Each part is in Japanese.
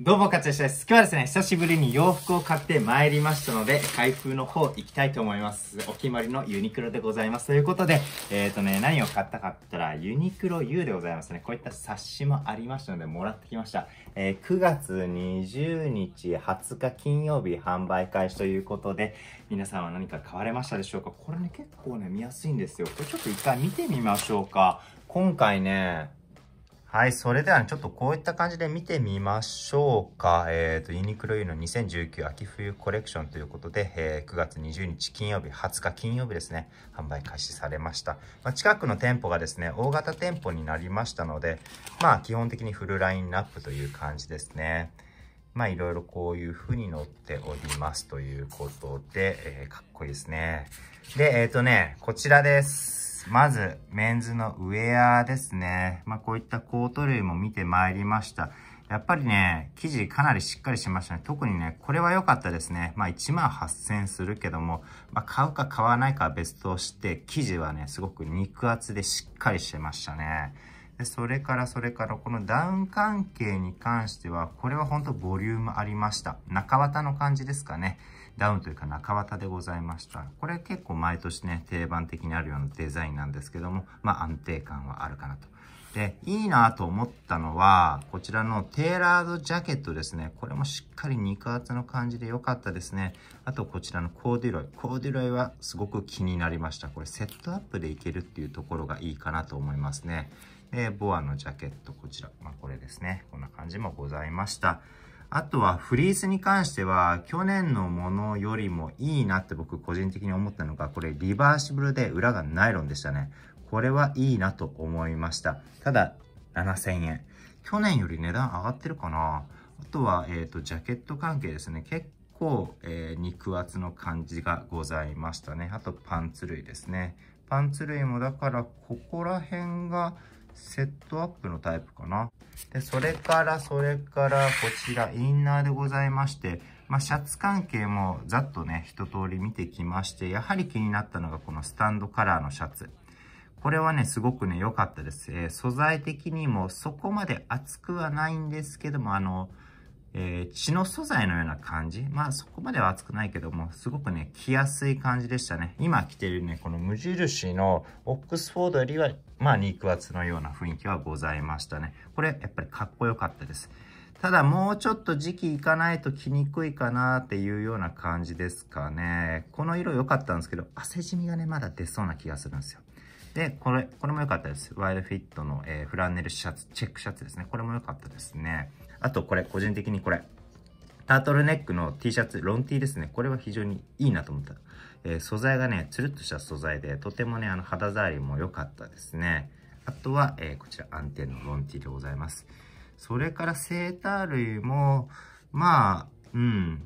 どうも、かつやしです。今日はですね、久しぶりに洋服を買って参りましたので、開封の方行きたいと思います。お決まりのユニクロでございます。ということで、えっ、ー、とね、何を買ったかって言ったら、ユニクロ U でございますね。こういった冊子もありましたので、もらってきました。えー、9月20日20日金曜日販売開始ということで、皆さんは何か買われましたでしょうかこれね、結構ね、見やすいんですよ。これちょっと一回見てみましょうか。今回ね、はい、それでは、ね、ちょっとこういった感じで見てみましょうか。えっ、ー、と、ユニクロ U の2019秋冬コレクションということで、えー、9月20日金曜日、20日金曜日ですね、販売開始されました。まあ、近くの店舗がですね、大型店舗になりましたので、まあ、基本的にフルラインナップという感じですね。まあ、いろいろこういう風に載っておりますということで、えー、かっこいいですね。で、えっ、とね、こちらです。まず、メンズのウェアですね。まあ、こういったコート類も見てまいりました。やっぱりね、生地かなりしっかりしましたね。特にね、これは良かったですね。まあ1万8000するけども、まあ買うか買わないかは別として、生地はね、すごく肉厚でしっかりしてましたね。でそれからそれからこのダウン関係に関しては、これは本当ボリュームありました。中綿の感じですかね。ダウンというか中綿でございました。これ結構毎年ね、定番的にあるようなデザインなんですけども、まあ安定感はあるかなと。で、いいなと思ったのは、こちらのテーラードジャケットですね。これもしっかり肉厚の感じで良かったですね。あとこちらのコーデュロイ。コーデュロイはすごく気になりました。これセットアップでいけるっていうところがいいかなと思いますね。で、ボアのジャケット、こちら。まあこれですね。こんな感じもございました。あとはフリースに関しては、去年のものよりもいいなって僕個人的に思ったのが、これリバーシブルで裏がナイロンでしたね。これはいいなと思いました。ただ、7000円。去年より値段上がってるかなあとは、えっ、ー、と、ジャケット関係ですね。結構、えー、肉厚の感じがございましたね。あと、パンツ類ですね。パンツ類も、だから、ここら辺が、セットアップのタイプかな。で、それから、それから、こちら、インナーでございまして、まあ、シャツ関係もざっとね、一通り見てきまして、やはり気になったのがこのスタンドカラーのシャツ。これはね、すごくね、良かったです。えー、素材的にもそこまで厚くはないんですけども、あの、えー、血の素材のような感じ。まあそこまでは熱くないけども、すごくね、着やすい感じでしたね。今着てるね、この無印のオックスフォードよりは、まあ肉厚のような雰囲気はございましたね。これやっぱりかっこよかったです。ただもうちょっと時期いかないと着にくいかなっていうような感じですかね。この色良かったんですけど、汗染みがね、まだ出そうな気がするんですよ。で、これ、これも良かったです。ワイルフィットの、えー、フランネルシャツ、チェックシャツですね。これも良かったですね。あとこれ、個人的にこれ。タートルネックの T シャツ、ロン T ですね。これは非常にいいなと思った。えー、素材がね、つるっとした素材で、とてもね、あの肌触りも良かったですね。あとは、えー、こちら安定のロン T でございます。それからセーター類も、まあ、うん。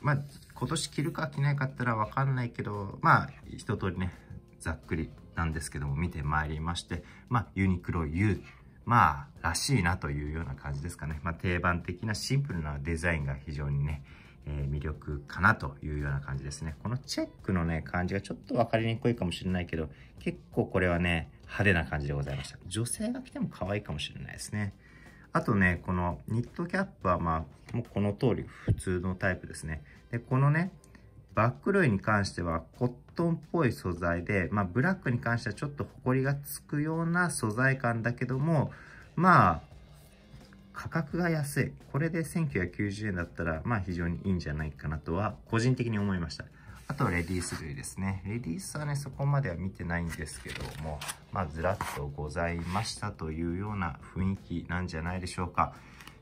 まあ、今年着るか着ないかったらわかんないけど、まあ、一通りね、ざっくりなんですけども、見てまいりまして、まあ、ユニクロ U まあ、らしいなというような感じですかね。まあ、定番的なシンプルなデザインが非常にね、えー、魅力かなというような感じですね。このチェックのね、感じがちょっと分かりにくいかもしれないけど、結構これはね、派手な感じでございました。女性が着ても可愛いかもしれないですね。あとね、このニットキャップはまあ、もうこの通り普通のタイプですね。で、このね、バックルに関してはコットンっぽい素材で、まあ、ブラックに関してはちょっとリがつくような素材感だけども、まあ、価格が安い。これで1990円だったら、まあ非常にいいんじゃないかなとは、個人的に思いました。あとレディース類ですね。レディースはね、そこまでは見てないんですけども、まあ、ずらっとございましたというような雰囲気なんじゃないでしょうか。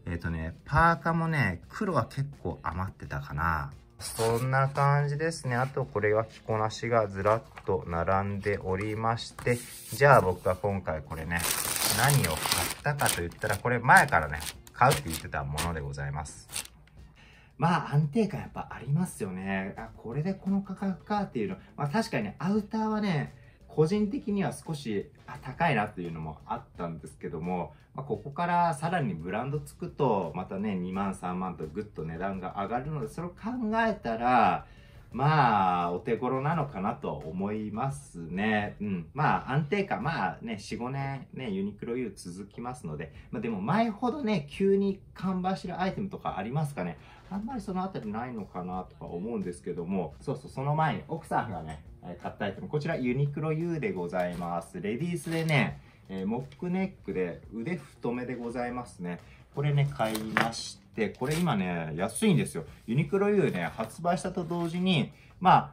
えっ、ー、とね、パーカもね、黒は結構余ってたかな。そんな感じですね。あとこれは着こなしがずらっと並んでおりまして、じゃあ僕は今回これね、何を買ったかと言ったら、これ前からね、買うって言ってたものでございます。まあ安定感やっぱありますよね。あ、これでこの価格かっていうの。まあ確かにね、アウターはね、個人的には少し高いなというのもあったんですけども、まあ、ここからさらにブランドつくとまたね2万3万とぐっと値段が上がるのでそれを考えたらまあお手頃なのかなと思いますね、うん、まあ安定感まあね45年ねユニクロ U 続きますので、まあ、でも前ほどね急に看板してるアイテムとかありますかねあんまりその辺りないのかなとか思うんですけどもそうそうその前に奥さんがね買ったアイテム。こちらユニクロ U でございます。レディースでね、えー、モックネックで腕太めでございますね。これね、買いまして、これ今ね、安いんですよ。ユニクロ U ね、発売したと同時に、まあ、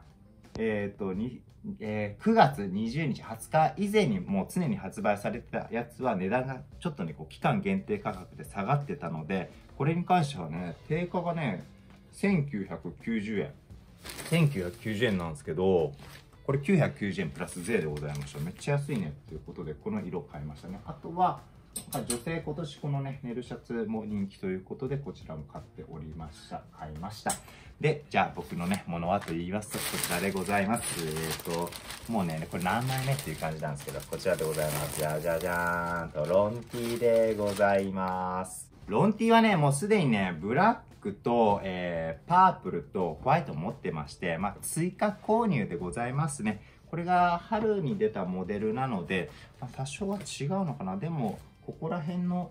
えっ、ー、と、にえー、9月20日、20日以前にもう常に発売されてたやつは値段がちょっとね、こう期間限定価格で下がってたので、これに関してはね、定価がね、1990円。1990円なんですけど、これ990円プラス税でございました。めっちゃ安いねということで、この色を買いましたね。あとは、女性今年このね、寝るシャツも人気ということで、こちらも買っておりました。買いました。で、じゃあ僕のね、ものはと言いますと、こちらでございます。えっ、ー、と、もうね、これ何枚目っていう感じなんですけど、こちらでございます。じゃじゃじゃーんと、ロンティーでございます。ロンティーはね、もうすでにね、ブラックと、えー、パープルとホワイト持ってまして、まあ、追加購入でございますね。これが春に出たモデルなので、まあ、多少は違うのかな。でも、ここら辺の、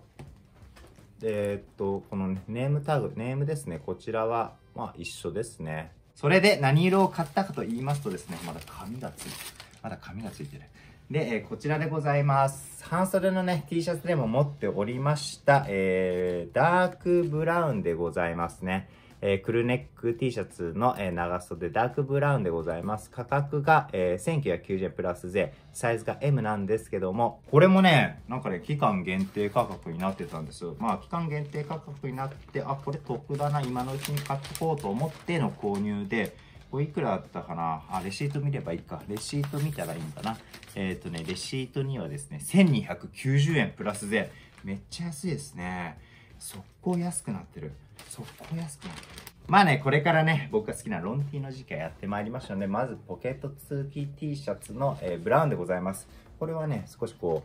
えー、っと、この、ね、ネームタグ、ネームですね。こちらは、まあ、一緒ですね。それで何色を買ったかと言いますとですね、まだ紙がついてる。まだ紙がついてる。で、えこちらでございます。半袖のね、T シャツでも持っておりました、えー、ダークブラウンでございますね。えー、クルネック T シャツの、えー、長袖ダークブラウンでございます。価格が、えー、1990円プラス税、サイズが M なんですけども、これもね、なんかね、期間限定価格になってたんですよ。まあ、期間限定価格になって、あ、これ得だな、今のうちに買っとこうと思っての購入で、これいくらあったかなあ、レシート見ればいいか。レシート見たらいいんだな。えっ、ー、とね、レシートにはですね、1290円プラス税。めっちゃ安いですね。速攻安くなってる。速攻安くなってる。まあね、これからね、僕が好きなロンティの時期やってまいりましたので、まずポケット通気 T シャツの、えー、ブラウンでございます。これはね、少しこ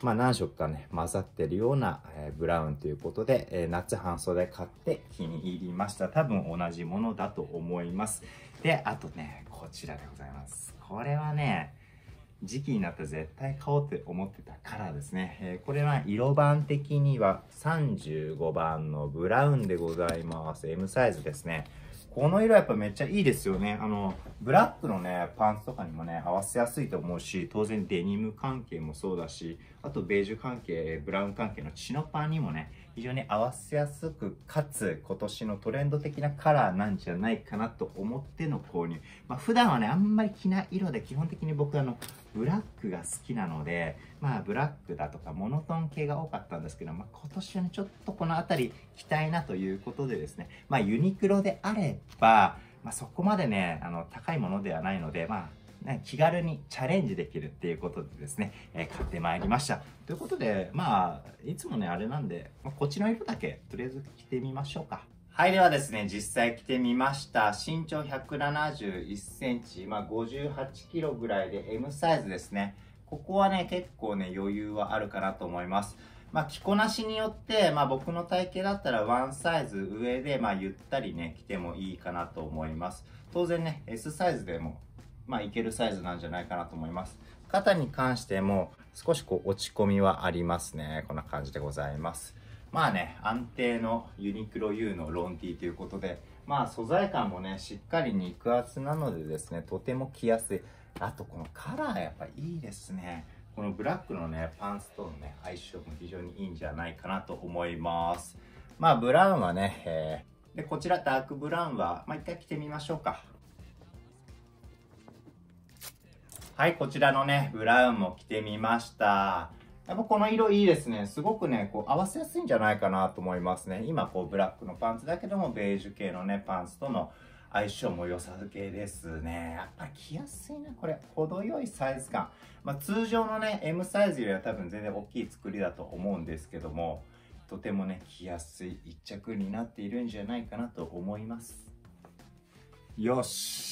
う、まあ、何色かね、混ざってるような、えー、ブラウンということで、えー、夏半袖買って気に入りました。多分同じものだと思います。で、あとね、こちらでございます。これはね、時期になったら絶対買おうって思ってたカラーですね。えー、これは色番的には35番のブラウンでございます。M サイズですね。この色やっぱめっちゃいいですよね。あの、ブラックのね、パンツとかにもね、合わせやすいと思うし、当然デニム関係もそうだし、あとベージュ関係、ブラウン関係のチノパンにもね、非常に合わせやすく、かつ今年のトレンド的なカラーなんじゃないかなと思っての購入。まあ、普段はね、あんまり着ない色で、基本的に僕あの、ブラックが好きなので、まあブラックだとかモノトーン系が多かったんですけど、まあ、今年はね、ちょっとこの辺り着たいなということでですね、まあユニクロであれば、まあ、そこまでね、あの、高いものではないので、まあ気軽にチャレンジできるっていうことでですね、え買ってまいりましたということでまあいつもねあれなんで、まあ、こっちの色だけとりあえず着てみましょうかはい、ではですね、実際着てみました。身長171センチ、まあ、58キロぐらいで M サイズですね。ここはね、結構ね、余裕はあるかなと思います。まあ、着こなしによって、まあ、僕の体型だったらワンサイズ上で、まあ、ゆったりね、着てもいいかなと思います。当然ね、S サイズでもまあ、いけるサイズなんじゃないかなと思います。肩に関しても少しこう落ち込みはありますね。こんな感じでございます。まあね、安定のユニクロ U のロン T ということで、まあ素材感もね、しっかり肉厚なのでですね、とても着やすい。あとこのカラーやっぱいいですね。このブラックのね、パンツとのね、相性も非常にいいんじゃないかなと思います。まあブラウンはね、えー、で、こちらダークブラウンは、まあ一回着てみましょうか。はい、こちらのね、ブラウンも着てみました。やっぱこの色いいですね。すごくね、こう合わせやすいんじゃないかなと思いますね。今こうブラックのパンツだけども、ベージュ系のね、パンツとの相性も良さげですね。やっぱ着やすいな、これ。程よいサイズ感。まあ、通常のね、M サイズよりは多分全然大きい作りだと思うんですけども、とてもね、着やすい一着になっているんじゃないかなと思います。よし。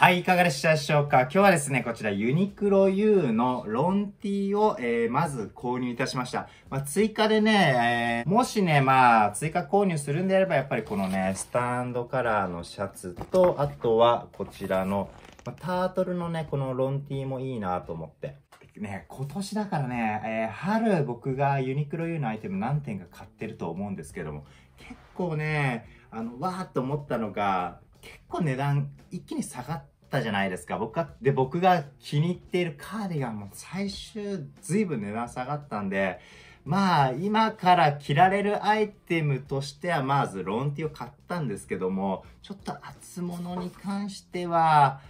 はい、いかがでしたでしょうか今日はですね、こちらユニクロ U のロンティを、えー、まず購入いたしました。まあ、追加でね、えー、もしね、まあ、追加購入するんであれば、やっぱりこのね、スタンドカラーのシャツと、あとはこちらの、まあ、タートルのね、このロンティもいいなと思って。ね、今年だからね、えー、春僕がユニクロ U のアイテム何点か買ってると思うんですけども、結構ね、あの、わーっと思ったのが、結構値段一気に下がったじゃないですか。僕が、で、僕が気に入っているカーディガンも最終随分値段下がったんで、まあ今から着られるアイテムとしてはまずロンティを買ったんですけども、ちょっと厚物に関しては、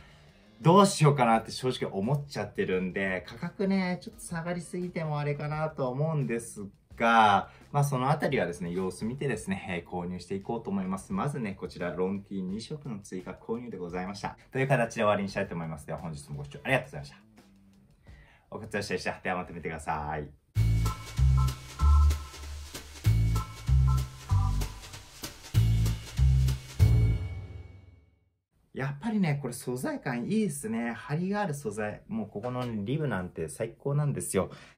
どうしようかなって正直思っちゃってるんで、価格ね、ちょっと下がりすぎてもあれかなと思うんですが、まあそのあたりはですね、様子見てですね、えー、購入していこうと思います。まずね、こちら、ロンティー2色の追加購入でございました。という形で終わりにしたいと思います。では本日もご視聴ありがとうございました。お疲れ様でした。ではまた見てください。やっぱりね、これ素材感いいですね。張りがある素材。もうここのリブなんて最高なんですよ。